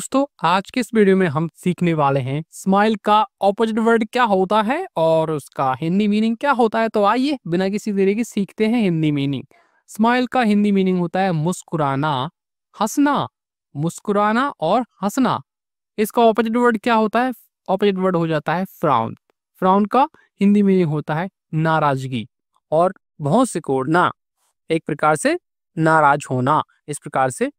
दोस्तों आज के इस वीडियो में हम सीखने वाले हैं स्माइल का ऑपोजिट वर्ड क्या होता है और उसका हिंदी मीनिंग क्या होता है तो आइए बिना किसी देरी के सीखते हैं हिंदी मीनिंग स्माइल का हिंदी मीनिंग होता है मुस्कुराना हंसना मुस्कुराना और हंसना इसका ऑपोजिट वर्ड क्या होता है ऑपोजिट वर्ड हो जाता है फ्राउन फ्राउन का हिंदी मीनिंग होता है नाराजगी और बहुत सिकोड़ना एक प्रकार से नाराज होना इस प्रकार से